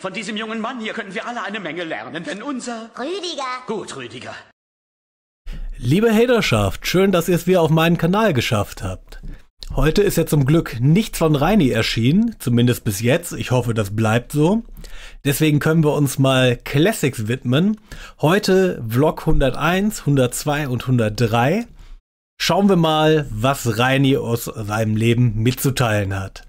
Von diesem jungen Mann hier können wir alle eine Menge lernen, denn unser... Rüdiger. Gut, Rüdiger. Liebe Haterschaft, schön, dass ihr es wieder auf meinen Kanal geschafft habt. Heute ist ja zum Glück nichts von Reini erschienen, zumindest bis jetzt. Ich hoffe, das bleibt so. Deswegen können wir uns mal Classics widmen. Heute Vlog 101, 102 und 103. Schauen wir mal, was Reini aus seinem Leben mitzuteilen hat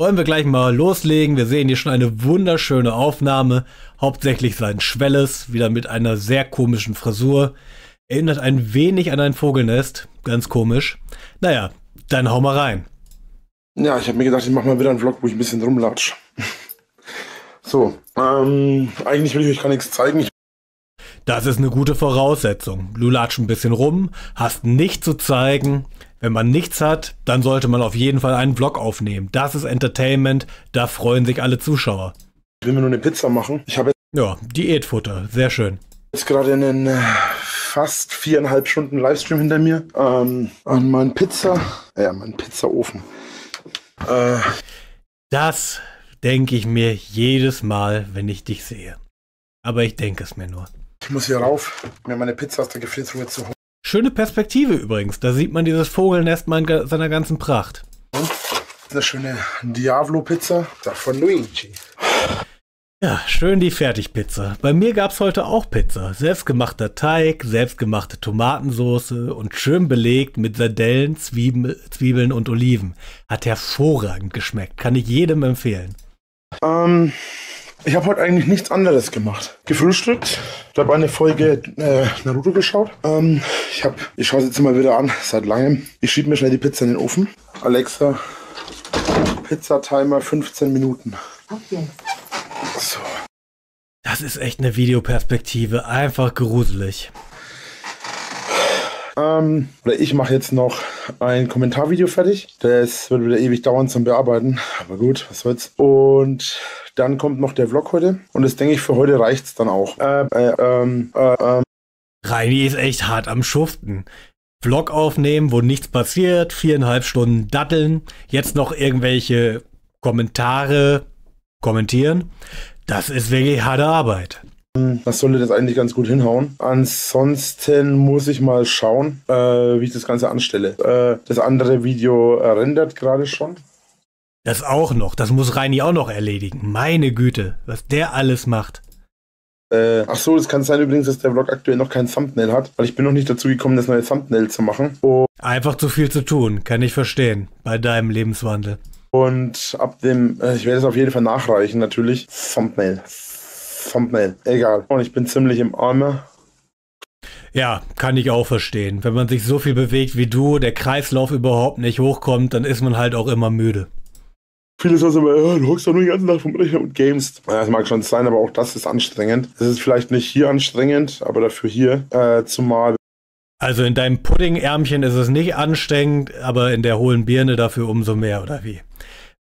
wollen wir gleich mal loslegen. Wir sehen hier schon eine wunderschöne Aufnahme, hauptsächlich sein Schwelles, wieder mit einer sehr komischen Frisur. Erinnert ein wenig an ein Vogelnest, ganz komisch. Naja, dann hau mal rein. Ja, ich habe mir gedacht, ich mache mal wieder einen Vlog, wo ich ein bisschen rumlatsch. so, ähm, eigentlich will ich euch gar nichts zeigen. Ich das ist eine gute Voraussetzung. Du latsch ein bisschen rum, hast nichts zu zeigen, wenn man nichts hat, dann sollte man auf jeden Fall einen Vlog aufnehmen. Das ist Entertainment, da freuen sich alle Zuschauer. Ich will mir nur eine Pizza machen. Ich habe ja, Diätfutter, sehr schön. Jetzt gerade einen äh, fast viereinhalb Stunden Livestream hinter mir ähm, an meinen Pizza, ja, äh, meinen Pizzaofen. Äh. Das denke ich mir jedes Mal, wenn ich dich sehe. Aber ich denke es mir nur. Ich muss hier rauf, mir meine Pizza aus der Gefriertruhe zu holen. Schöne Perspektive übrigens. Da sieht man dieses Vogelnest mal in seiner ganzen Pracht. Und eine schöne Diablo-Pizza von Luigi. Ja, schön die Fertigpizza. Bei mir gab es heute auch Pizza. Selbstgemachter Teig, selbstgemachte Tomatensauce und schön belegt mit Sardellen, Zwiebeln, Zwiebeln und Oliven. Hat hervorragend geschmeckt. Kann ich jedem empfehlen. Ähm, ich habe heute eigentlich nichts anderes gemacht. Gefrühstückt, ich habe eine Folge äh, Naruto geschaut. Ähm, ich ich schaue es jetzt mal wieder an, seit langem. Ich schiebe mir schnell die Pizza in den Ofen. Alexa, Pizza-Timer 15 Minuten. Okay. So. Das ist echt eine Videoperspektive, einfach gruselig. Ähm, oder ich mache jetzt noch ein Kommentarvideo fertig. Das wird wieder ewig dauern zum Bearbeiten, aber gut, was soll's. Und dann kommt noch der Vlog heute. Und das denke ich, für heute reicht es dann auch. Äh, äh, ähm, äh, ähm. Reini ist echt hart am Schuften. Vlog aufnehmen, wo nichts passiert, viereinhalb Stunden datteln, jetzt noch irgendwelche Kommentare kommentieren. Das ist wirklich harte Arbeit. Hm, das sollte das eigentlich ganz gut hinhauen. Ansonsten muss ich mal schauen, äh, wie ich das Ganze anstelle. Äh, das andere Video rendert gerade schon. Das auch noch. Das muss Reini auch noch erledigen. Meine Güte, was der alles macht. Äh, ach so, es kann sein übrigens, dass der Vlog aktuell noch kein Thumbnail hat, weil ich bin noch nicht dazu gekommen, das neue Thumbnail zu machen. Oh. Einfach zu viel zu tun, kann ich verstehen, bei deinem Lebenswandel. Und ab dem, äh, ich werde es auf jeden Fall nachreichen, natürlich. Thumbnail. Thumbnail. Egal. Und ich bin ziemlich im Arme. Ja, kann ich auch verstehen. Wenn man sich so viel bewegt wie du, der Kreislauf überhaupt nicht hochkommt, dann ist man halt auch immer müde. Viele sagen immer, ja, du hockst doch nur die ganze Nacht vom Rechner und gamest. Das mag schon sein, aber auch das ist anstrengend. Es ist vielleicht nicht hier anstrengend, aber dafür hier. Äh, zumal also in deinem Puddingärmchen ist es nicht anstrengend, aber in der hohlen Birne dafür umso mehr, oder wie?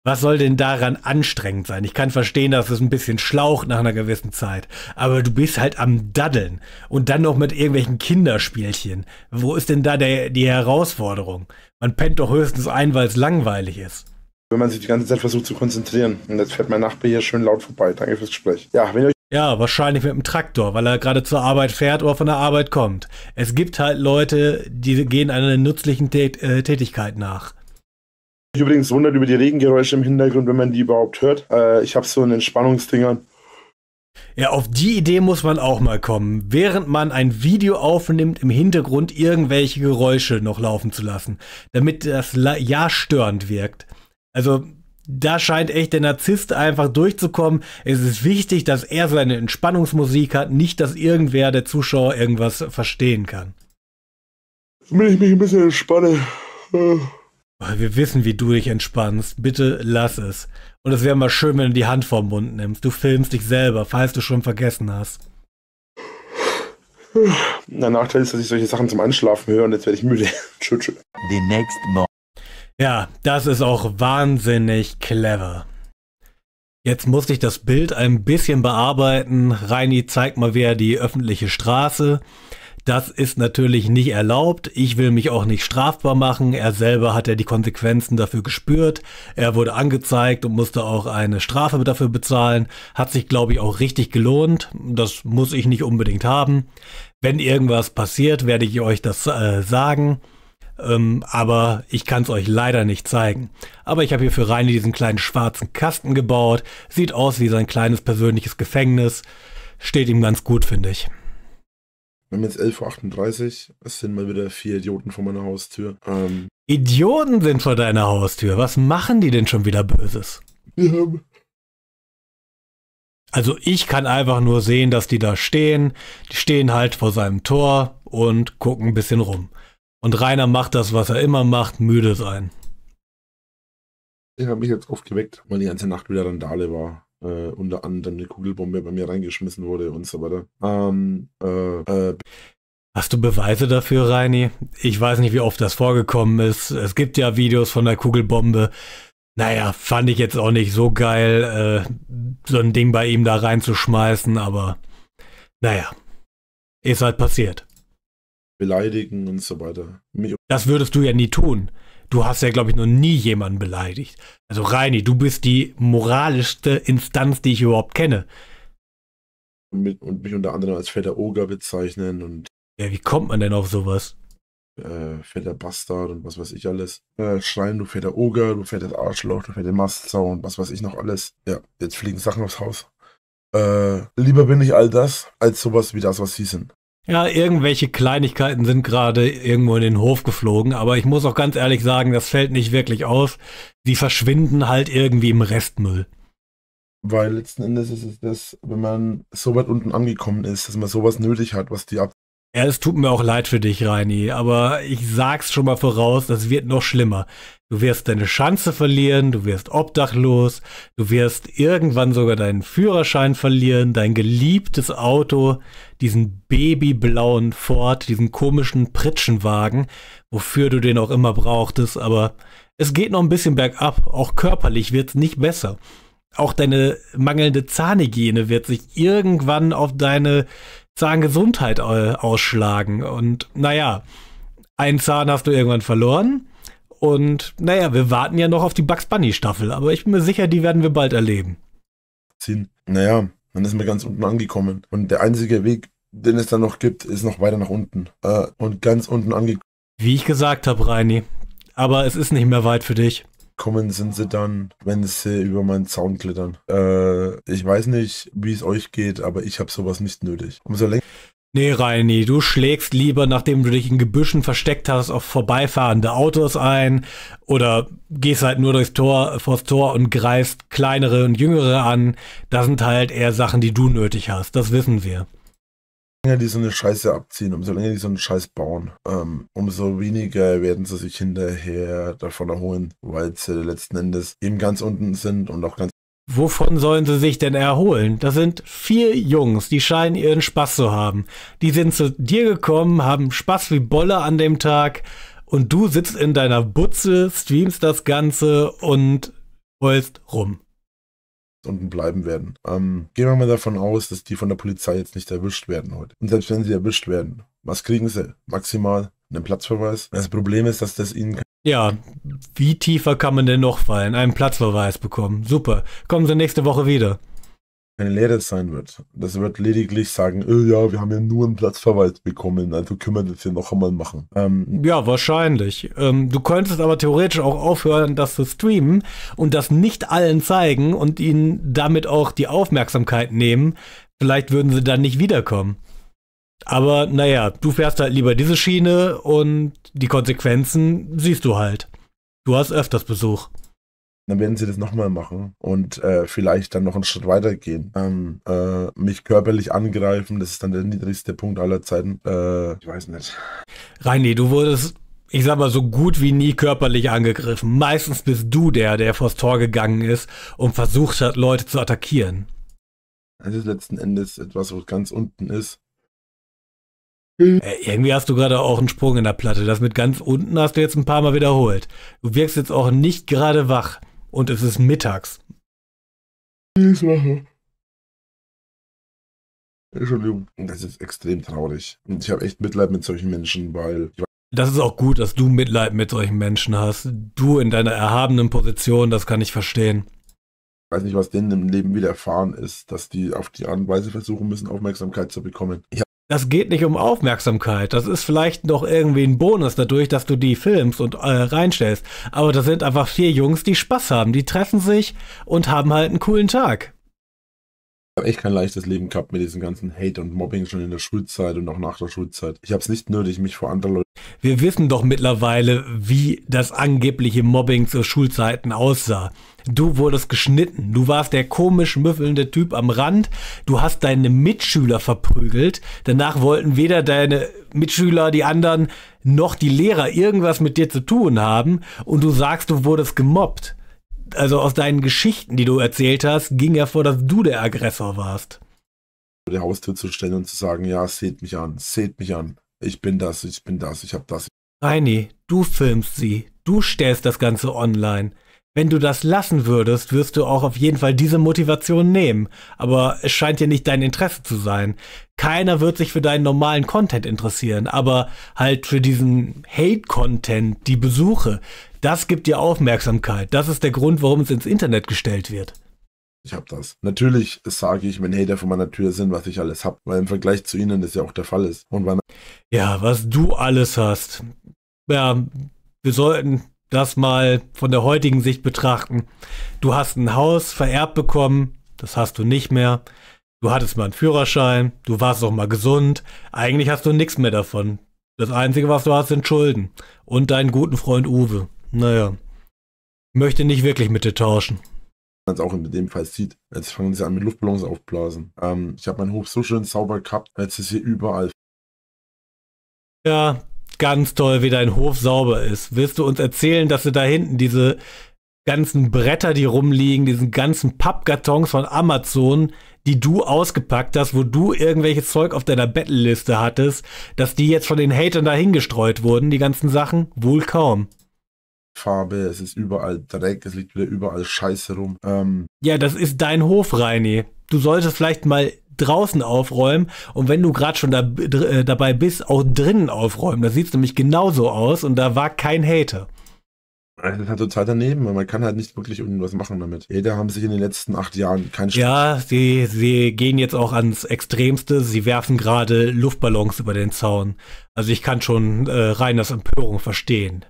Was soll denn daran anstrengend sein? Ich kann verstehen, dass es ein bisschen schlaucht nach einer gewissen Zeit, aber du bist halt am Daddeln und dann noch mit irgendwelchen Kinderspielchen. Wo ist denn da der, die Herausforderung? Man pennt doch höchstens ein, weil es langweilig ist wenn man sich die ganze Zeit versucht zu konzentrieren. Und jetzt fährt mein Nachbar hier schön laut vorbei. Danke fürs Gespräch. Ja, wenn ihr ja, wahrscheinlich mit dem Traktor, weil er gerade zur Arbeit fährt oder von der Arbeit kommt. Es gibt halt Leute, die gehen einer nützlichen Tät äh, Tätigkeit nach. Ich übrigens wundert über die Regengeräusche im Hintergrund, wenn man die überhaupt hört. Äh, ich habe so einen Entspannungsdinger. Ja, auf die Idee muss man auch mal kommen, während man ein Video aufnimmt, im Hintergrund irgendwelche Geräusche noch laufen zu lassen, damit das ja störend wirkt. Also da scheint echt der Narzisst einfach durchzukommen. Es ist wichtig, dass er seine Entspannungsmusik hat, nicht, dass irgendwer, der Zuschauer, irgendwas verstehen kann. Damit ich mich ein bisschen entspanne. Äh. Oh, wir wissen, wie du dich entspannst. Bitte lass es. Und es wäre mal schön, wenn du die Hand vorm Mund nimmst. Du filmst dich selber, falls du schon vergessen hast. Der Nachteil ist, dass ich solche Sachen zum Einschlafen höre und jetzt werde ich müde. tschüss. The next morning. Ja, das ist auch wahnsinnig clever. Jetzt musste ich das Bild ein bisschen bearbeiten. Reini zeigt mal wieder die öffentliche Straße. Das ist natürlich nicht erlaubt. Ich will mich auch nicht strafbar machen. Er selber hat ja die Konsequenzen dafür gespürt. Er wurde angezeigt und musste auch eine Strafe dafür bezahlen. Hat sich, glaube ich, auch richtig gelohnt. Das muss ich nicht unbedingt haben. Wenn irgendwas passiert, werde ich euch das äh, sagen. Ähm, aber ich kann es euch leider nicht zeigen. Aber ich habe hier für Reini diesen kleinen schwarzen Kasten gebaut. Sieht aus wie sein kleines persönliches Gefängnis. Steht ihm ganz gut, finde ich. Wir haben jetzt 11.38 Uhr. Es sind mal wieder vier Idioten vor meiner Haustür. Ähm, Idioten sind vor deiner Haustür. Was machen die denn schon wieder Böses? Wir haben also ich kann einfach nur sehen, dass die da stehen. Die stehen halt vor seinem Tor und gucken ein bisschen rum. Und Rainer macht das, was er immer macht, müde sein. Ich habe mich jetzt aufgeweckt, weil die ganze Nacht wieder Randale war. Äh, unter anderem eine Kugelbombe bei mir reingeschmissen wurde und so weiter. Ähm, äh, äh, Hast du Beweise dafür, Reini? Ich weiß nicht, wie oft das vorgekommen ist. Es gibt ja Videos von der Kugelbombe. Naja, fand ich jetzt auch nicht so geil, äh, so ein Ding bei ihm da reinzuschmeißen, aber naja, ist halt passiert beleidigen und so weiter. Das würdest du ja nie tun. Du hast ja, glaube ich, noch nie jemanden beleidigt. Also Reini, du bist die moralischste Instanz, die ich überhaupt kenne. Und, mit, und mich unter anderem als Vetter Oger bezeichnen und. Ja, wie kommt man denn auf sowas? Äh, fetter Bastard und was weiß ich alles. Äh, schreien, du fetter Oger, du fettes Arschloch, du fette Mastsau und was weiß ich noch alles. Ja, jetzt fliegen Sachen aufs Haus. Äh, lieber bin ich all das, als sowas wie das, was sie sind. Ja, irgendwelche Kleinigkeiten sind gerade irgendwo in den Hof geflogen, aber ich muss auch ganz ehrlich sagen, das fällt nicht wirklich aus. Die verschwinden halt irgendwie im Restmüll. Weil letzten Endes ist es das, wenn man so weit unten angekommen ist, dass man sowas nötig hat, was die ab ja, es tut mir auch leid für dich, Reini, aber ich sag's schon mal voraus, das wird noch schlimmer. Du wirst deine Schanze verlieren, du wirst obdachlos, du wirst irgendwann sogar deinen Führerschein verlieren, dein geliebtes Auto, diesen babyblauen Ford, diesen komischen Pritschenwagen, wofür du den auch immer brauchtest, aber es geht noch ein bisschen bergab, auch körperlich wird's nicht besser. Auch deine mangelnde Zahnhygiene wird sich irgendwann auf deine Zahn Gesundheit äh, ausschlagen. Und naja, einen Zahn hast du irgendwann verloren. Und naja, wir warten ja noch auf die Bugs Bunny Staffel, aber ich bin mir sicher, die werden wir bald erleben. Sinn. Naja, dann ist mir ganz unten angekommen. Und der einzige Weg, den es dann noch gibt, ist noch weiter nach unten. Äh, und ganz unten angekommen. Wie ich gesagt habe, Reini. Aber es ist nicht mehr weit für dich. Kommen sind sie dann, wenn sie über meinen Zaun klettern. Äh, ich weiß nicht, wie es euch geht, aber ich habe sowas nicht nötig. Umso länger. Nee, Reini, du schlägst lieber, nachdem du dich in Gebüschen versteckt hast, auf vorbeifahrende Autos ein oder gehst halt nur durchs Tor, vors Tor und greifst kleinere und jüngere an. Das sind halt eher Sachen, die du nötig hast. Das wissen wir die so eine Scheiße abziehen, umso länger die so einen Scheiß bauen, ähm, umso weniger werden sie sich hinterher davon erholen, weil sie letzten Endes eben ganz unten sind und auch ganz Wovon sollen sie sich denn erholen? Das sind vier Jungs, die scheinen ihren Spaß zu haben. Die sind zu dir gekommen, haben Spaß wie Bolle an dem Tag und du sitzt in deiner Butze, streamst das Ganze und heulst rum unten bleiben werden. Ähm, gehen wir mal davon aus, dass die von der Polizei jetzt nicht erwischt werden heute. Und selbst wenn sie erwischt werden, was kriegen sie? Maximal einen Platzverweis. Das Problem ist, dass das ihnen ja, wie tiefer kann man denn noch fallen? Einen Platzverweis bekommen. Super. Kommen Sie nächste Woche wieder keine Lehre sein wird. Das wird lediglich sagen, oh ja, wir haben ja nur einen Platzverweis bekommen, also können wir das hier noch einmal machen. Ähm, ja, wahrscheinlich. Ähm, du könntest aber theoretisch auch aufhören, das zu streamen und das nicht allen zeigen und ihnen damit auch die Aufmerksamkeit nehmen. Vielleicht würden sie dann nicht wiederkommen. Aber naja, du fährst halt lieber diese Schiene und die Konsequenzen siehst du halt. Du hast öfters Besuch dann werden sie das nochmal machen und äh, vielleicht dann noch einen Schritt weitergehen. Ähm, äh, mich körperlich angreifen, das ist dann der niedrigste Punkt aller Zeiten. Äh, ich weiß nicht. Reini, du wurdest, ich sag mal, so gut wie nie körperlich angegriffen. Meistens bist du der, der vors Tor gegangen ist und versucht hat, Leute zu attackieren. Das ist letzten Endes etwas, was ganz unten ist. Äh, irgendwie hast du gerade auch einen Sprung in der Platte. Das mit ganz unten hast du jetzt ein paar Mal wiederholt. Du wirkst jetzt auch nicht gerade wach und es ist mittags. Ich mache. Entschuldigung, das ist extrem traurig. Und ich habe echt Mitleid mit solchen Menschen, weil. Das ist auch gut, dass du Mitleid mit solchen Menschen hast. Du in deiner erhabenen Position, das kann ich verstehen. Ich weiß nicht, was denen im Leben widerfahren ist, dass die auf die Art und Weise versuchen müssen, Aufmerksamkeit zu bekommen. Ich das geht nicht um Aufmerksamkeit. Das ist vielleicht noch irgendwie ein Bonus dadurch, dass du die filmst und äh, reinstellst. Aber das sind einfach vier Jungs, die Spaß haben. Die treffen sich und haben halt einen coolen Tag. Ich habe echt kein leichtes Leben gehabt mit diesem ganzen Hate und Mobbing schon in der Schulzeit und auch nach der Schulzeit. Ich habe es nicht nötig, mich vor anderen Leuten. Wir wissen doch mittlerweile, wie das angebliche Mobbing zu Schulzeiten aussah. Du wurdest geschnitten. Du warst der komisch müffelnde Typ am Rand. Du hast deine Mitschüler verprügelt. Danach wollten weder deine Mitschüler, die anderen, noch die Lehrer irgendwas mit dir zu tun haben. Und du sagst, du wurdest gemobbt. Also aus deinen Geschichten, die du erzählt hast, ging ja vor, dass du der Aggressor warst. Der Haustür zu stellen und zu sagen, ja, seht mich an, seht mich an. Ich bin das, ich bin das, ich hab das. Reini, du filmst sie. Du stellst das Ganze online wenn du das lassen würdest, wirst du auch auf jeden Fall diese Motivation nehmen. Aber es scheint ja nicht dein Interesse zu sein. Keiner wird sich für deinen normalen Content interessieren, aber halt für diesen Hate-Content, die Besuche, das gibt dir Aufmerksamkeit. Das ist der Grund, warum es ins Internet gestellt wird. Ich hab das. Natürlich sage ich, wenn Hater vor meiner Tür sind, was ich alles hab, weil im Vergleich zu ihnen das ja auch der Fall ist. Und wann ja, was du alles hast. Ja, wir sollten das mal von der heutigen Sicht betrachten. Du hast ein Haus vererbt bekommen, das hast du nicht mehr. Du hattest mal einen Führerschein, du warst auch mal gesund. Eigentlich hast du nichts mehr davon. Das Einzige, was du hast, sind Schulden. Und deinen guten Freund Uwe. Naja. Möchte nicht wirklich mit dir tauschen. Als auch in dem Fall sieht. Jetzt fangen sie an mit Luftballons aufblasen. Ähm, ich habe meinen Hof so schön sauber gehabt. Jetzt ist hier überall. Ja, ganz toll, wie dein Hof sauber ist. Willst du uns erzählen, dass du da hinten diese ganzen Bretter, die rumliegen, diesen ganzen Pappkartons von Amazon, die du ausgepackt hast, wo du irgendwelches Zeug auf deiner Bettliste hattest, dass die jetzt von den Hatern dahingestreut wurden, die ganzen Sachen? Wohl kaum. Farbe, es ist überall Dreck, es liegt wieder überall Scheiße rum. Ähm ja, das ist dein Hof, Reini. Du solltest vielleicht mal draußen aufräumen und wenn du gerade schon da, äh, dabei bist, auch drinnen aufräumen. Da sieht es nämlich genauso aus und da war kein Hater. Das ist halt total daneben, weil man kann halt nicht wirklich irgendwas machen damit. Hater haben sich in den letzten acht Jahren keinen Spaß. Ja, sie, sie gehen jetzt auch ans Extremste. Sie werfen gerade Luftballons über den Zaun. Also ich kann schon äh, rein das Empörung verstehen.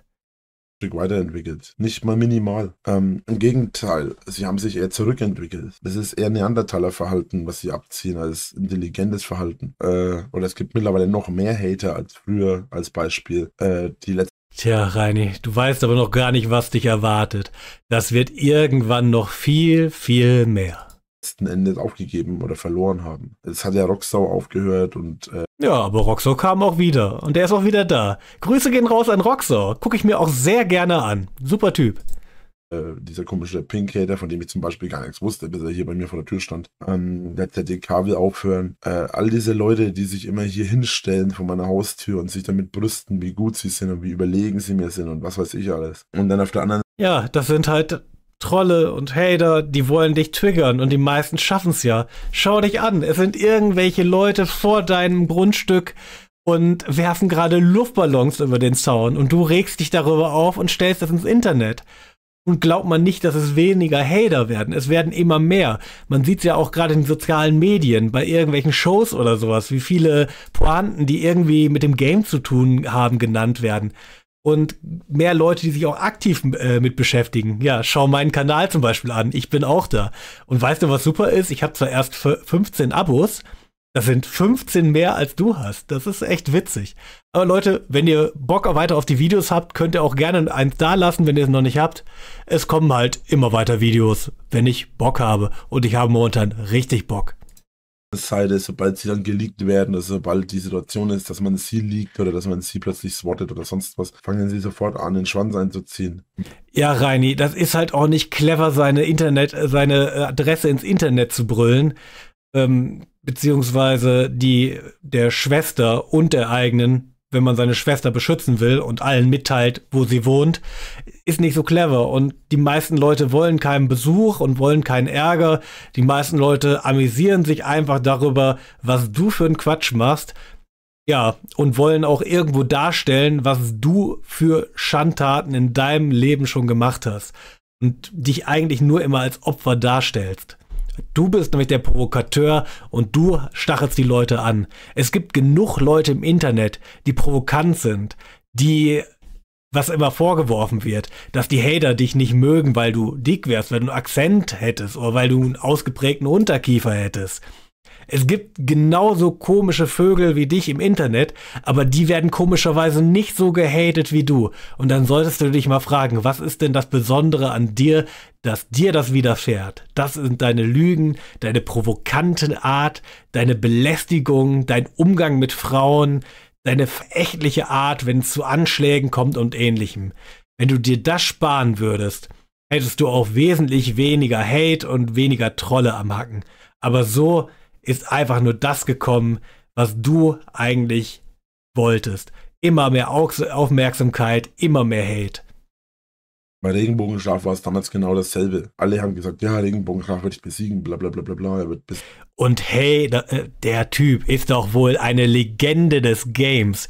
Stück weiterentwickelt. Nicht mal minimal. Ähm, Im Gegenteil, sie haben sich eher zurückentwickelt. Das ist eher Neandertaler-Verhalten, was sie abziehen, als intelligentes Verhalten. Äh, oder es gibt mittlerweile noch mehr Hater als früher, als Beispiel. Äh, die letzten Tja, Reini, du weißt aber noch gar nicht, was dich erwartet. Das wird irgendwann noch viel, viel mehr letzten Endes aufgegeben oder verloren haben. Es hat ja Rocksau aufgehört und. Äh ja, aber Rocksau kam auch wieder und der ist auch wieder da. Grüße gehen raus an Rocksau. Gucke ich mir auch sehr gerne an. Super Typ. Äh, dieser komische Pink-Hater, von dem ich zum Beispiel gar nichts wusste, bis er hier bei mir vor der Tür stand. Ähm, der, ZDK will aufhören. Äh, all diese Leute, die sich immer hier hinstellen vor meiner Haustür und sich damit brüsten, wie gut sie sind und wie überlegen sie mir sind und was weiß ich alles. Und dann auf der anderen ja, das sind halt Trolle und Hater, die wollen dich triggern und die meisten schaffen es ja. Schau dich an, es sind irgendwelche Leute vor deinem Grundstück und werfen gerade Luftballons über den Zaun und du regst dich darüber auf und stellst das ins Internet. Und glaubt man nicht, dass es weniger Hater werden. Es werden immer mehr. Man sieht es ja auch gerade in sozialen Medien, bei irgendwelchen Shows oder sowas, wie viele Pointen, die irgendwie mit dem Game zu tun haben, genannt werden und mehr Leute, die sich auch aktiv äh, mit beschäftigen. Ja, schau meinen Kanal zum Beispiel an. Ich bin auch da. Und weißt du, was super ist? Ich habe zwar erst 15 Abos, das sind 15 mehr als du hast. Das ist echt witzig. Aber Leute, wenn ihr Bock weiter auf die Videos habt, könnt ihr auch gerne eins da lassen, wenn ihr es noch nicht habt. Es kommen halt immer weiter Videos, wenn ich Bock habe. Und ich habe momentan richtig Bock. Seite, ist, sobald sie dann geleakt werden, also sobald die Situation ist, dass man sie liegt oder dass man sie plötzlich swattet oder sonst was, fangen sie sofort an, den Schwanz einzuziehen. Ja, Reini, das ist halt auch nicht clever, seine Internet, seine Adresse ins Internet zu brüllen. Ähm, beziehungsweise die der Schwester und der eigenen wenn man seine Schwester beschützen will und allen mitteilt, wo sie wohnt, ist nicht so clever. Und die meisten Leute wollen keinen Besuch und wollen keinen Ärger. Die meisten Leute amüsieren sich einfach darüber, was du für einen Quatsch machst. Ja, und wollen auch irgendwo darstellen, was du für Schandtaten in deinem Leben schon gemacht hast. Und dich eigentlich nur immer als Opfer darstellst. Du bist nämlich der Provokateur und du stachelst die Leute an. Es gibt genug Leute im Internet, die provokant sind, die was immer vorgeworfen wird, dass die Hater dich nicht mögen, weil du dick wärst, weil du einen Akzent hättest oder weil du einen ausgeprägten Unterkiefer hättest. Es gibt genauso komische Vögel wie dich im Internet, aber die werden komischerweise nicht so gehatet wie du. Und dann solltest du dich mal fragen, was ist denn das Besondere an dir, dass dir das widerfährt? Das sind deine Lügen, deine provokante Art, deine Belästigung, dein Umgang mit Frauen, deine verächtliche Art, wenn es zu Anschlägen kommt und ähnlichem. Wenn du dir das sparen würdest, hättest du auch wesentlich weniger Hate und weniger Trolle am Hacken. Aber so ist einfach nur das gekommen, was du eigentlich wolltest. Immer mehr Aufmerksamkeit, immer mehr Hate. Bei Regenbogenschlaf war es damals genau dasselbe. Alle haben gesagt, ja, Regenbogenschlaf wird ich besiegen, bla bla bla bla bla. Er wird besiegen. Und hey, da, äh, der Typ ist doch wohl eine Legende des Games.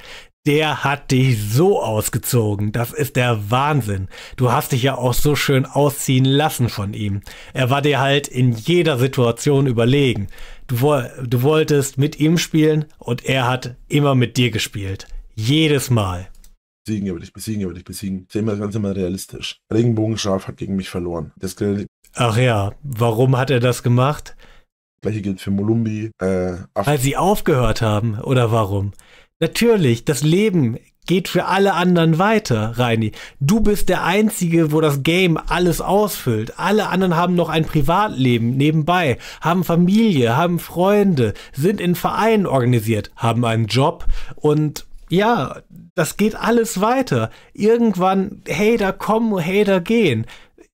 Der hat dich so ausgezogen. Das ist der Wahnsinn. Du hast dich ja auch so schön ausziehen lassen von ihm. Er war dir halt in jeder Situation überlegen. Du, du wolltest mit ihm spielen und er hat immer mit dir gespielt. Jedes Mal. Besiegen, er will dich besiegen, er will dich besiegen. Sehen wir das Ganze mal realistisch. Regenbogenschaf hat gegen mich verloren. Das Ach ja, warum hat er das gemacht? Gleiche gilt für Molumbi. Äh, Weil sie aufgehört haben, oder warum? Natürlich, das Leben geht für alle anderen weiter, Reini. Du bist der Einzige, wo das Game alles ausfüllt. Alle anderen haben noch ein Privatleben nebenbei, haben Familie, haben Freunde, sind in Vereinen organisiert, haben einen Job und ja, das geht alles weiter. Irgendwann Hater kommen, Hater gehen.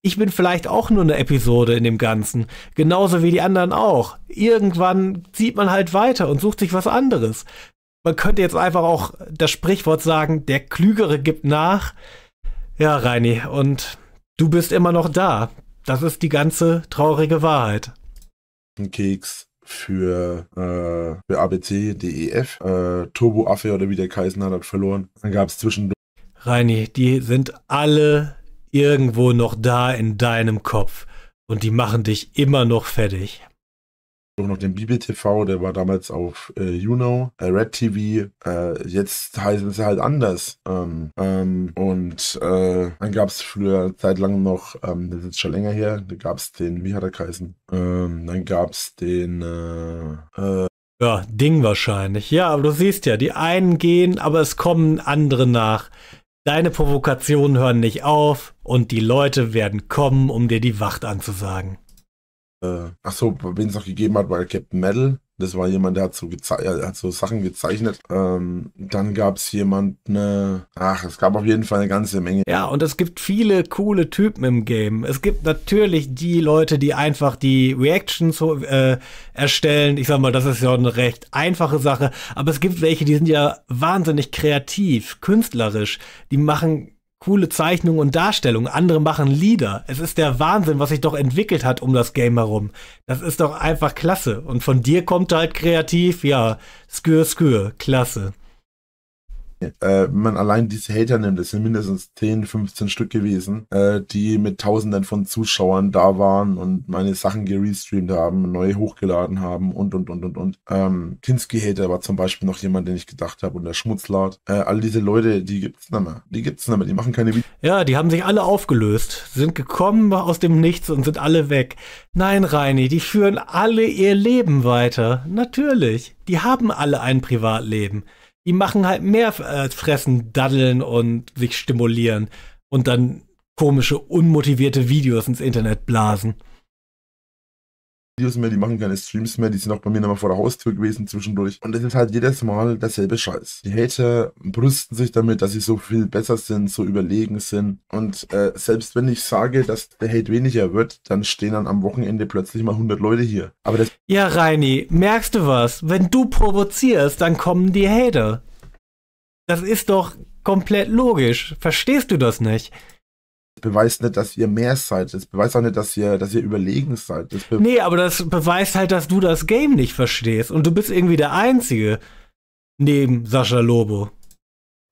Ich bin vielleicht auch nur eine Episode in dem Ganzen, genauso wie die anderen auch. Irgendwann zieht man halt weiter und sucht sich was anderes man könnte jetzt einfach auch das Sprichwort sagen, der Klügere gibt nach. Ja, Reini, und du bist immer noch da. Das ist die ganze traurige Wahrheit. Ein Keks für, äh, für ABC, DEF. Äh, Affe oder wie der Kaisen hat, hat verloren. Dann gab es zwischendurch. Reini, die sind alle irgendwo noch da in deinem Kopf. Und die machen dich immer noch fertig auch noch den Bibel TV, der war damals auf äh, YouNow, äh, Red TV, äh, jetzt heißt es halt anders. Ähm, ähm, und äh, dann gab es früher zeitlang noch, ähm, das ist schon länger her, da gab es den, wie hat er geheißen? Ähm, dann gab es den, äh, äh, ja, Ding wahrscheinlich. Ja, aber du siehst ja, die einen gehen, aber es kommen andere nach. Deine Provokationen hören nicht auf und die Leute werden kommen, um dir die Wacht anzusagen äh, ach so, wen es noch gegeben hat, war Captain Metal. Das war jemand, der hat so, ja, hat so Sachen gezeichnet. Ähm, dann gab es jemanden, ne, ach, es gab auf jeden Fall eine ganze Menge. Ja, und es gibt viele coole Typen im Game. Es gibt natürlich die Leute, die einfach die Reactions äh, erstellen. Ich sag mal, das ist ja eine recht einfache Sache. Aber es gibt welche, die sind ja wahnsinnig kreativ, künstlerisch. Die machen coole Zeichnungen und Darstellungen. Andere machen Lieder. Es ist der Wahnsinn, was sich doch entwickelt hat um das Game herum. Das ist doch einfach klasse. Und von dir kommt halt kreativ, ja, skür, skür, klasse. Äh, wenn man allein diese Hater nimmt, das sind mindestens 10, 15 Stück gewesen, äh, die mit Tausenden von Zuschauern da waren und meine Sachen gerestreamt haben, neu hochgeladen haben und, und, und, und, und. Ähm, Kinski-Hater war zum Beispiel noch jemand, den ich gedacht habe und der Schmutzlad. Äh, all diese Leute, die gibt's nicht mehr. Die gibt's nicht mehr, die machen keine Videos. Ja, die haben sich alle aufgelöst, sind gekommen aus dem Nichts und sind alle weg. Nein, Reini, die führen alle ihr Leben weiter. Natürlich. Die haben alle ein Privatleben die machen halt mehr als äh, fressen, daddeln und sich stimulieren und dann komische, unmotivierte Videos ins Internet blasen. Videos mehr, die machen keine Streams mehr, die sind auch bei mir nochmal vor der Haustür gewesen zwischendurch. Und es ist halt jedes Mal derselbe Scheiß. Die Hater brüsten sich damit, dass sie so viel besser sind, so überlegen sind. Und äh, selbst wenn ich sage, dass der Hate weniger wird, dann stehen dann am Wochenende plötzlich mal 100 Leute hier. Aber das ja, Reini, merkst du was? Wenn du provozierst, dann kommen die Hater. Das ist doch komplett logisch. Verstehst du das nicht? beweist nicht, dass ihr mehr seid. Das beweist auch nicht, dass ihr, dass ihr überlegen seid. Das nee, aber das beweist halt, dass du das Game nicht verstehst. Und du bist irgendwie der Einzige neben Sascha Lobo,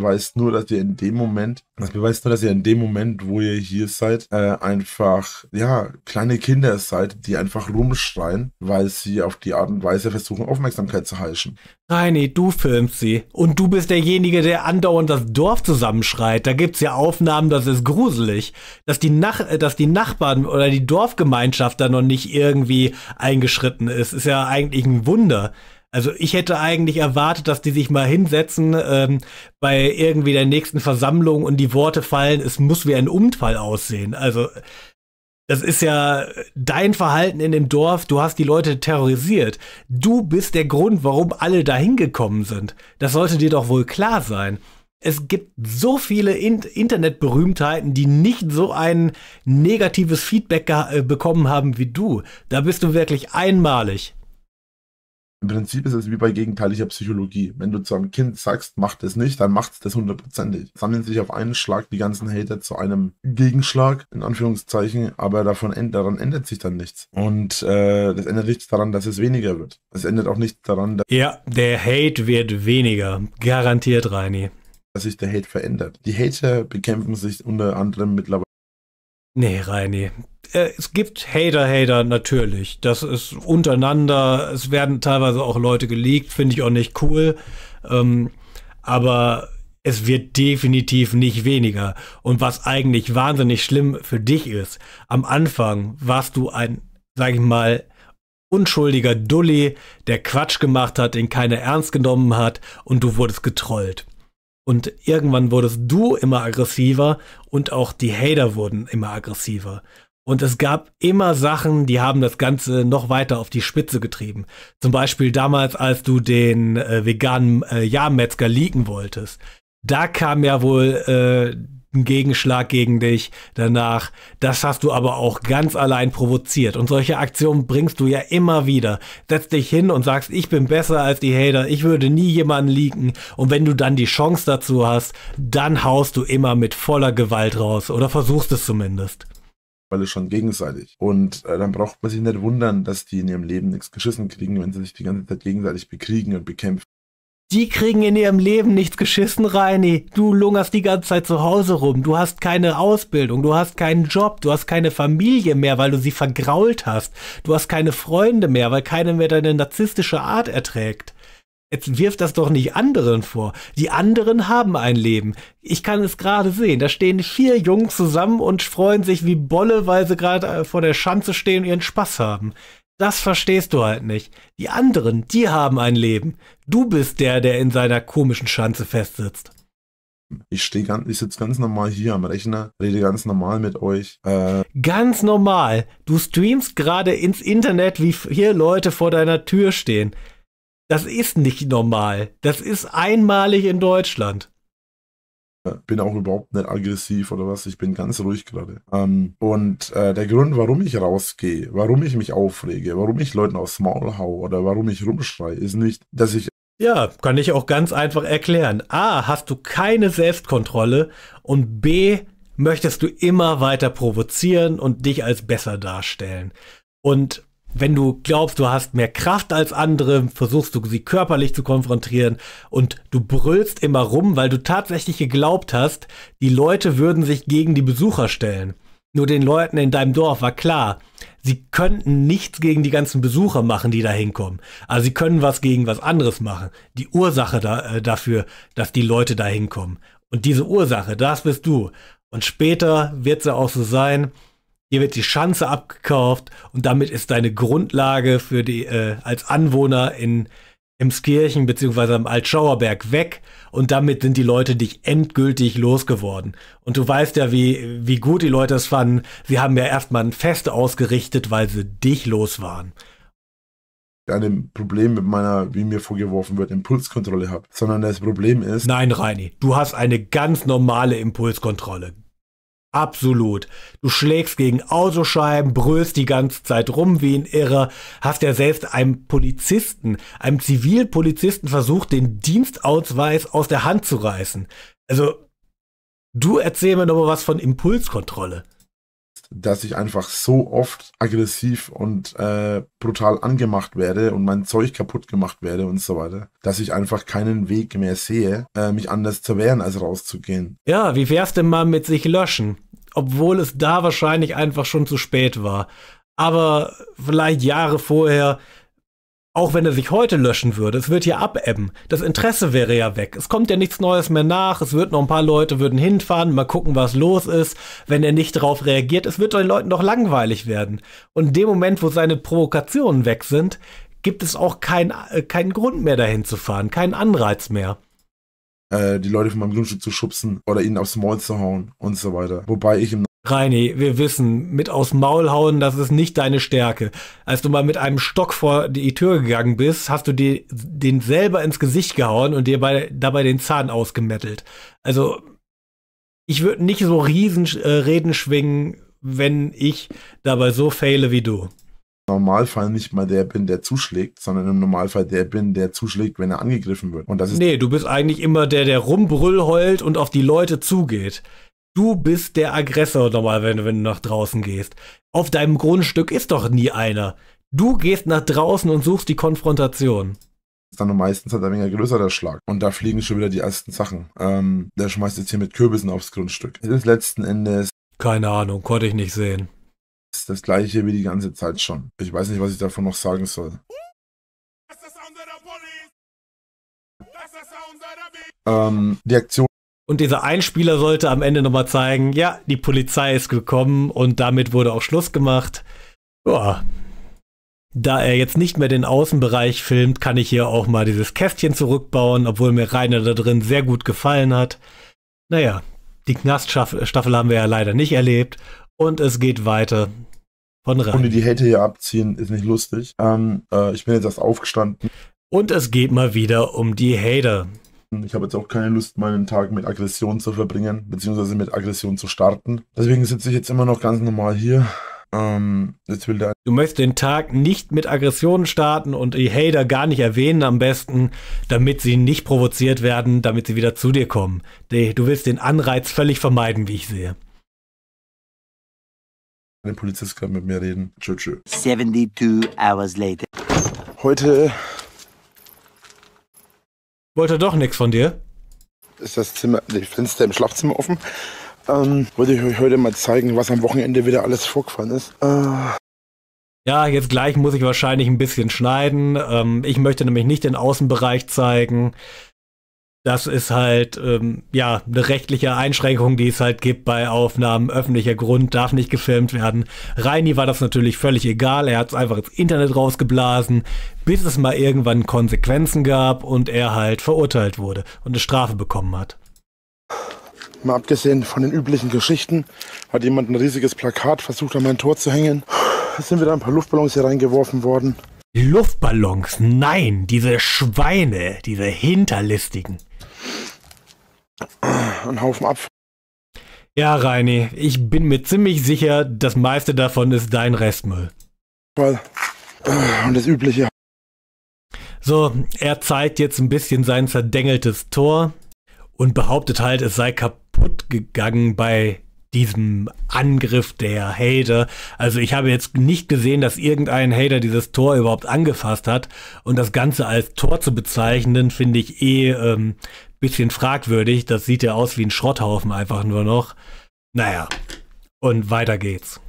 beweist nur, dass ihr in dem Moment, das also beweist nur, dass ihr in dem Moment, wo ihr hier seid, äh, einfach, ja, kleine Kinder seid, die einfach rumschreien, weil sie auf die Art und Weise versuchen, Aufmerksamkeit zu heischen. Nein, nee, du filmst sie. Und du bist derjenige, der andauernd das Dorf zusammenschreit. Da gibt's ja Aufnahmen, das ist gruselig. Dass die, Nach äh, dass die Nachbarn oder die Dorfgemeinschaft da noch nicht irgendwie eingeschritten ist, ist ja eigentlich ein Wunder. Also ich hätte eigentlich erwartet, dass die sich mal hinsetzen ähm, bei irgendwie der nächsten Versammlung und die Worte fallen, es muss wie ein Unfall aussehen. Also das ist ja dein Verhalten in dem Dorf, du hast die Leute terrorisiert. Du bist der Grund, warum alle da hingekommen sind. Das sollte dir doch wohl klar sein. Es gibt so viele in Internetberühmtheiten, die nicht so ein negatives Feedback äh, bekommen haben wie du. Da bist du wirklich einmalig. Im Prinzip ist es wie bei gegenteiliger Psychologie. Wenn du zu einem Kind sagst, mach das nicht, dann macht es das hundertprozentig. Sammeln sich auf einen Schlag die ganzen Hater zu einem Gegenschlag, in Anführungszeichen, aber davon daran ändert sich dann nichts. Und äh, das ändert nichts daran, dass es weniger wird. Es ändert auch nichts daran, dass. Ja, der Hate wird weniger. Garantiert, Reini. Dass sich der Hate verändert. Die Hater bekämpfen sich unter anderem mittlerweile. Nee, Reini, äh, es gibt Hater-Hater natürlich. Das ist untereinander. Es werden teilweise auch Leute geleakt, finde ich auch nicht cool. Ähm, aber es wird definitiv nicht weniger. Und was eigentlich wahnsinnig schlimm für dich ist, am Anfang warst du ein, sag ich mal, unschuldiger Dulli, der Quatsch gemacht hat, den keiner ernst genommen hat und du wurdest getrollt. Und irgendwann wurdest du immer aggressiver und auch die Hater wurden immer aggressiver. Und es gab immer Sachen, die haben das Ganze noch weiter auf die Spitze getrieben. Zum Beispiel damals, als du den äh, veganen äh, Jahrmetzger leaken wolltest. Da kam ja wohl äh, ein Gegenschlag gegen dich danach. Das hast du aber auch ganz allein provoziert. Und solche Aktionen bringst du ja immer wieder. Setz dich hin und sagst, ich bin besser als die Hater, ich würde nie jemanden leaken. Und wenn du dann die Chance dazu hast, dann haust du immer mit voller Gewalt raus. Oder versuchst es zumindest mittlerweile schon gegenseitig. Und äh, dann braucht man sich nicht wundern, dass die in ihrem Leben nichts geschissen kriegen, wenn sie sich die ganze Zeit gegenseitig bekriegen und bekämpfen. Die kriegen in ihrem Leben nichts geschissen, Reini. Du lungerst die ganze Zeit zu Hause rum. Du hast keine Ausbildung, du hast keinen Job, du hast keine Familie mehr, weil du sie vergrault hast. Du hast keine Freunde mehr, weil keiner mehr deine narzisstische Art erträgt. Jetzt wirf das doch nicht anderen vor. Die anderen haben ein Leben. Ich kann es gerade sehen. Da stehen vier Jungen zusammen und freuen sich wie Bolle, weil sie gerade äh, vor der Schanze stehen und ihren Spaß haben. Das verstehst du halt nicht. Die anderen, die haben ein Leben. Du bist der, der in seiner komischen Schanze festsitzt. Ich stehe ganz, ich sitze ganz normal hier am Rechner, rede ganz normal mit euch. Äh ganz normal. Du streamst gerade ins Internet, wie hier Leute vor deiner Tür stehen. Das ist nicht normal. Das ist einmalig in Deutschland. Bin auch überhaupt nicht aggressiv oder was. Ich bin ganz ruhig gerade. Ähm, und äh, der Grund, warum ich rausgehe, warum ich mich aufrege, warum ich Leuten aufs Maul hau oder warum ich rumschrei, ist nicht, dass ich ja, kann ich auch ganz einfach erklären. A, hast du keine Selbstkontrolle und B, möchtest du immer weiter provozieren und dich als besser darstellen. Und wenn du glaubst, du hast mehr Kraft als andere, versuchst du sie körperlich zu konfrontieren und du brüllst immer rum, weil du tatsächlich geglaubt hast, die Leute würden sich gegen die Besucher stellen. Nur den Leuten in deinem Dorf war klar, sie könnten nichts gegen die ganzen Besucher machen, die da hinkommen. Also sie können was gegen was anderes machen. Die Ursache da, äh, dafür, dass die Leute da hinkommen. Und diese Ursache, das bist du. Und später wird es ja auch so sein, hier wird die Schanze abgekauft und damit ist deine Grundlage für die äh, als Anwohner in Emskirchen bzw. am Altschauerberg weg und damit sind die Leute dich endgültig losgeworden. Und du weißt ja, wie, wie gut die Leute es fanden. Sie haben ja erstmal ein Fest ausgerichtet, weil sie dich los waren. Ein Problem mit meiner, wie mir vorgeworfen wird, Impulskontrolle habe, sondern das Problem ist. Nein, Reini, du hast eine ganz normale Impulskontrolle. Absolut. Du schlägst gegen Autoscheiben, brüllst die ganze Zeit rum wie ein Irrer, hast ja selbst einem Polizisten, einem Zivilpolizisten versucht, den Dienstausweis aus der Hand zu reißen. Also, du erzähl mir nochmal was von Impulskontrolle dass ich einfach so oft aggressiv und äh, brutal angemacht werde und mein Zeug kaputt gemacht werde und so weiter, dass ich einfach keinen Weg mehr sehe, äh, mich anders zu wehren, als rauszugehen. Ja, wie wär's denn mal mit sich löschen? Obwohl es da wahrscheinlich einfach schon zu spät war. Aber vielleicht Jahre vorher auch wenn er sich heute löschen würde, es wird ja abebben. Das Interesse wäre ja weg. Es kommt ja nichts Neues mehr nach. Es wird noch ein paar Leute würden hinfahren, mal gucken, was los ist. Wenn er nicht darauf reagiert, es wird den Leuten doch langweilig werden. Und in dem Moment, wo seine Provokationen weg sind, gibt es auch äh, keinen äh, kein Grund mehr dahin zu fahren, keinen Anreiz mehr äh, die Leute von meinem Grundstück zu schubsen oder ihnen aufs Maul zu hauen und so weiter. Wobei ich im Reini, wir wissen, mit aus Maul hauen, das ist nicht deine Stärke. Als du mal mit einem Stock vor die Tür gegangen bist, hast du dir den selber ins Gesicht gehauen und dir bei, dabei den Zahn ausgemettelt. Also, ich würde nicht so Riesenreden äh, schwingen, wenn ich dabei so faile wie du. Im Normalfall nicht mal der bin, der zuschlägt, sondern im Normalfall der bin, der zuschlägt, wenn er angegriffen wird. Und das ist nee, du bist eigentlich immer der, der rumbrüll heult und auf die Leute zugeht. Du bist der Aggressor nochmal, wenn, wenn du nach draußen gehst. Auf deinem Grundstück ist doch nie einer. Du gehst nach draußen und suchst die Konfrontation ist dann meistens halt ein wenig der Schlag. Und da fliegen schon wieder die ersten Sachen. Ähm, der schmeißt jetzt hier mit Kürbissen aufs Grundstück. Das ist letzten Endes. Keine Ahnung, konnte ich nicht sehen. Ist das gleiche wie die ganze Zeit schon. Ich weiß nicht, was ich davon noch sagen soll. Ähm, die Aktion und dieser Einspieler sollte am Ende nochmal zeigen, ja, die Polizei ist gekommen und damit wurde auch Schluss gemacht. Boah. Da er jetzt nicht mehr den Außenbereich filmt, kann ich hier auch mal dieses Kästchen zurückbauen, obwohl mir Rainer da drin sehr gut gefallen hat. Naja, die Knaststaffel haben wir ja leider nicht erlebt und es geht weiter von Rainer. Ohne die Hätte hier abziehen ist nicht lustig. Ähm, äh, ich bin jetzt erst aufgestanden. Und es geht mal wieder um die Hater. Ich habe jetzt auch keine Lust, meinen Tag mit Aggression zu verbringen, beziehungsweise mit Aggression zu starten. Deswegen sitze ich jetzt immer noch ganz normal hier. Ähm, jetzt will der du möchtest den Tag nicht mit Aggressionen starten und die Hater gar nicht erwähnen am besten, damit sie nicht provoziert werden, damit sie wieder zu dir kommen. Du willst den Anreiz völlig vermeiden, wie ich sehe. Ein Polizist kann mit mir reden. Tschö, tschö. 72 hours later. Heute wollte doch nichts von dir. Ist das Zimmer, die Fenster im Schlafzimmer offen? Ähm, wollte ich euch heute mal zeigen, was am Wochenende wieder alles vorgefallen ist. Äh. Ja, jetzt gleich muss ich wahrscheinlich ein bisschen schneiden. Ähm, ich möchte nämlich nicht den Außenbereich zeigen das ist halt ähm, ja eine rechtliche Einschränkung, die es halt gibt bei Aufnahmen. Öffentlicher Grund darf nicht gefilmt werden. Reini war das natürlich völlig egal. Er hat es einfach ins Internet rausgeblasen, bis es mal irgendwann Konsequenzen gab und er halt verurteilt wurde und eine Strafe bekommen hat. Mal abgesehen von den üblichen Geschichten hat jemand ein riesiges Plakat versucht, an mein Tor zu hängen. Es sind wieder ein paar Luftballons hier reingeworfen worden. Luftballons, nein, diese Schweine, diese Hinterlistigen. Ein Haufen Apfel. Ja, Reini, ich bin mir ziemlich sicher, das meiste davon ist dein Restmüll. Voll. Äh, und das Übliche. So, er zeigt jetzt ein bisschen sein zerdengeltes Tor und behauptet halt, es sei kaputt gegangen bei diesem Angriff der Hater. Also ich habe jetzt nicht gesehen, dass irgendein Hater dieses Tor überhaupt angefasst hat. Und das Ganze als Tor zu bezeichnen, finde ich eh ähm, bisschen fragwürdig. Das sieht ja aus wie ein Schrotthaufen einfach nur noch. Naja, und weiter geht's.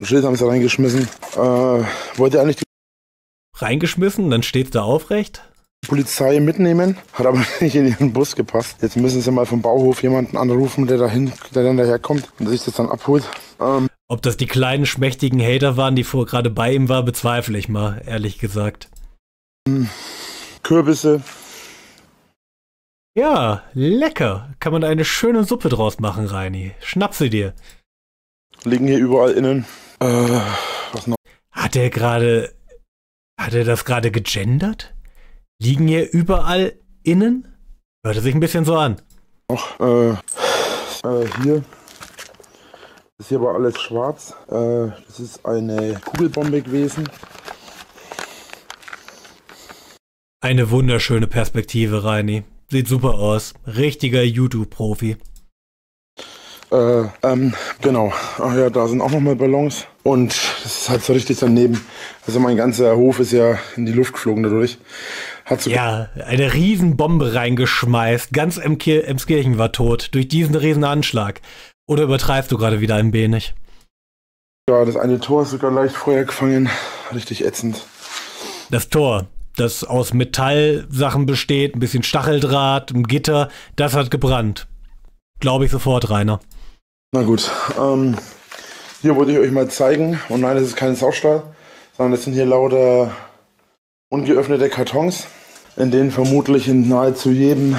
Ein Schild haben sie reingeschmissen. Äh, wollte eigentlich die reingeschmissen, dann steht's da aufrecht. Polizei mitnehmen, hat aber nicht in ihren Bus gepasst. Jetzt müssen sie mal vom Bauhof jemanden anrufen, der, dahin, der dann daherkommt und sich das dann abholt. Ähm Ob das die kleinen, schmächtigen Hater waren, die vorher gerade bei ihm waren, bezweifle ich mal, ehrlich gesagt. Ähm, Kürbisse. Ja, lecker. Kann man eine schöne Suppe draus machen, Reini. Schnapp sie dir. Liegen hier überall innen. Äh, was noch? Hat er gerade. Hat er das gerade gegendert? Liegen hier überall innen? Hörte sich ein bisschen so an. Ach, äh, äh, hier ist hier aber alles schwarz. Äh, das ist eine Kugelbombe gewesen. Eine wunderschöne Perspektive, Reini. Sieht super aus. Richtiger YouTube-Profi. Äh, ähm, genau. Ach ja, da sind auch nochmal Ballons. Und das ist halt so richtig daneben. Also mein ganzer Hof ist ja in die Luft geflogen dadurch. Hast ja, eine Riesenbombe reingeschmeißt. Ganz im Kirchen war tot. Durch diesen riesen Anschlag. Oder übertreibst du gerade wieder ein wenig? Ja, das eine Tor ist sogar leicht vorher gefangen. Richtig ätzend. Das Tor, das aus Metallsachen besteht, ein bisschen Stacheldraht, ein Gitter, das hat gebrannt. Glaube ich sofort, Rainer. Na gut. Ähm, hier wollte ich euch mal zeigen. Und oh nein, das ist kein Saustall, sondern das sind hier lauter ungeöffnete Kartons in denen vermutlich in nahezu jedem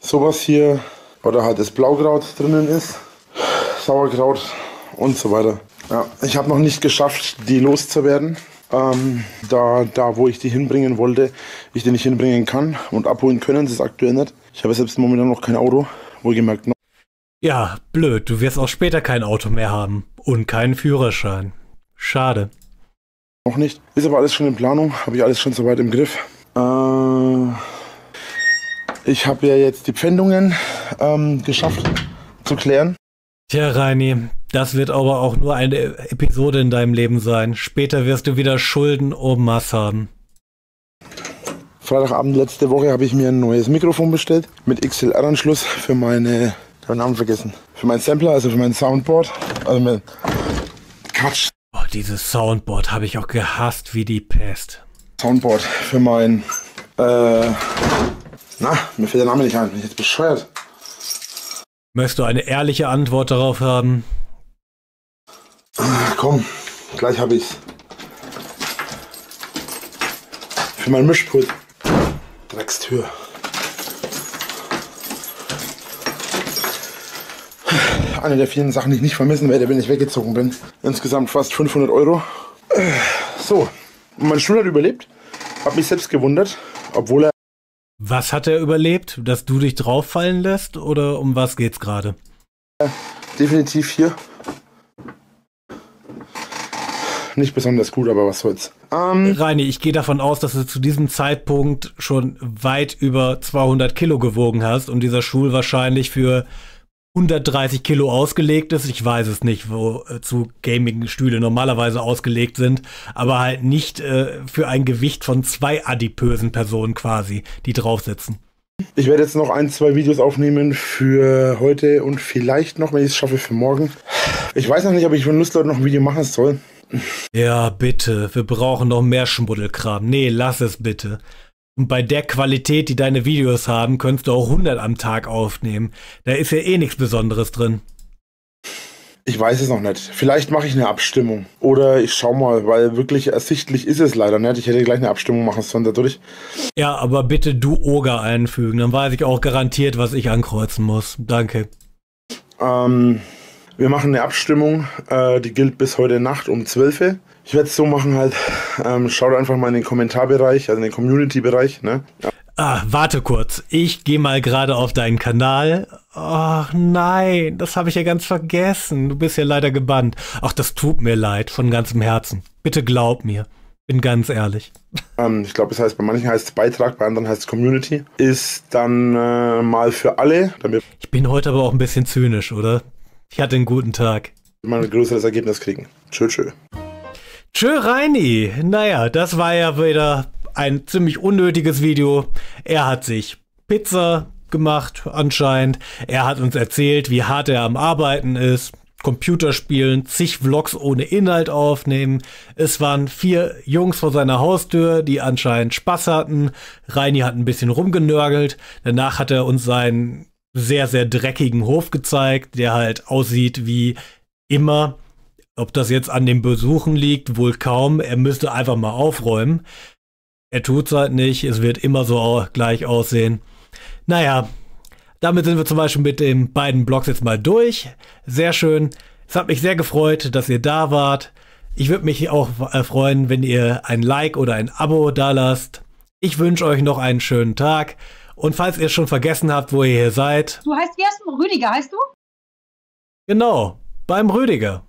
sowas hier oder halt das Blaukraut drinnen ist, Sauerkraut und so weiter. Ja, ich habe noch nicht geschafft, die loszuwerden. Ähm, da, da, wo ich die hinbringen wollte, ich die nicht hinbringen kann und abholen können, das ist aktuell nicht. Ich habe selbst momentan noch kein Auto, wohlgemerkt noch. Ja, blöd, du wirst auch später kein Auto mehr haben und keinen Führerschein. Schade. Noch nicht. Ist aber alles schon in Planung, habe ich alles schon soweit im Griff. Äh, ich habe ja jetzt die Pfändungen ähm, geschafft zu klären. Tja, Reini, das wird aber auch nur eine Episode in deinem Leben sein. Später wirst du wieder Schulden oben Mass haben. Freitagabend letzte Woche habe ich mir ein neues Mikrofon bestellt mit XLR-Anschluss für meine, ich habe den Namen vergessen, für meinen Sampler, also für mein Soundboard. Also mein, Quatsch. Oh, dieses Soundboard habe ich auch gehasst wie die Pest. Soundboard für mein. Äh, na, mir fällt der Name nicht ein. Bin ich jetzt bescheuert? Möchtest du eine ehrliche Antwort darauf haben? Ach, komm, gleich habe ich Für mein Mischpult. Dreckstür. Eine der vielen Sachen, die ich nicht vermissen werde, wenn ich weggezogen bin. Insgesamt fast 500 Euro. Äh, so, mein Stuhl hat überlebt. Hab mich selbst gewundert, obwohl er. Was hat er überlebt? Dass du dich drauffallen lässt oder um was geht's gerade? Definitiv hier. Nicht besonders gut, aber was soll's. Ähm, Reini, ich gehe davon aus, dass du zu diesem Zeitpunkt schon weit über 200 Kilo gewogen hast und dieser Schuh wahrscheinlich für 130 Kilo ausgelegt ist. Ich weiß es nicht, wozu äh, Gaming-Stühle normalerweise ausgelegt sind, aber halt nicht äh, für ein Gewicht von zwei adipösen Personen quasi, die drauf sitzen. Ich werde jetzt noch ein, zwei Videos aufnehmen für heute und vielleicht noch, wenn ich es schaffe, für morgen. Ich weiß noch nicht, ob ich von Lustleuten noch ein Video machen soll. Ja, bitte. Wir brauchen noch mehr Schmuddelkram. Nee, lass es bitte. Und bei der Qualität, die deine Videos haben, könntest du auch 100 am Tag aufnehmen. Da ist ja eh nichts Besonderes drin. Ich weiß es noch nicht. Vielleicht mache ich eine Abstimmung. Oder ich schaue mal, weil wirklich ersichtlich ist es leider nicht. Ich hätte gleich eine Abstimmung machen sollen dadurch. Ja, aber bitte du Oger einfügen. Dann weiß ich auch garantiert, was ich ankreuzen muss. Danke. Ähm, wir machen eine Abstimmung. Äh, die gilt bis heute Nacht um 12 Uhr. Ich werde es so machen halt. Ähm, schaut einfach mal in den Kommentarbereich, also in den Community-Bereich. Ne? Ah, warte kurz. Ich gehe mal gerade auf deinen Kanal. Ach nein, das habe ich ja ganz vergessen. Du bist ja leider gebannt. Ach, das tut mir leid, von ganzem Herzen. Bitte glaub mir. Bin ganz ehrlich. Ähm, ich glaube, das heißt, bei manchen heißt es Beitrag, bei anderen heißt es Community. Ist dann äh, mal für alle. ich bin heute aber auch ein bisschen zynisch, oder? Ich hatte einen guten Tag. Mal ein größeres Ergebnis kriegen. Tschö, tschö. Tschö Reini. Naja, das war ja wieder ein ziemlich unnötiges Video. Er hat sich Pizza gemacht anscheinend. Er hat uns erzählt, wie hart er am Arbeiten ist. Computerspielen, zig Vlogs ohne Inhalt aufnehmen. Es waren vier Jungs vor seiner Haustür, die anscheinend Spaß hatten. Reini hat ein bisschen rumgenörgelt. Danach hat er uns seinen sehr, sehr dreckigen Hof gezeigt, der halt aussieht wie immer. Ob das jetzt an den Besuchen liegt, wohl kaum. Er müsste einfach mal aufräumen. Er tut's halt nicht. Es wird immer so gleich aussehen. Naja, damit sind wir zum Beispiel mit den beiden Blogs jetzt mal durch. Sehr schön. Es hat mich sehr gefreut, dass ihr da wart. Ich würde mich auch äh, freuen, wenn ihr ein Like oder ein Abo dalasst. Ich wünsche euch noch einen schönen Tag. Und falls ihr schon vergessen habt, wo ihr hier seid. Du heißt, wie heißt du? Rüdiger, heißt du? Genau, beim Rüdiger.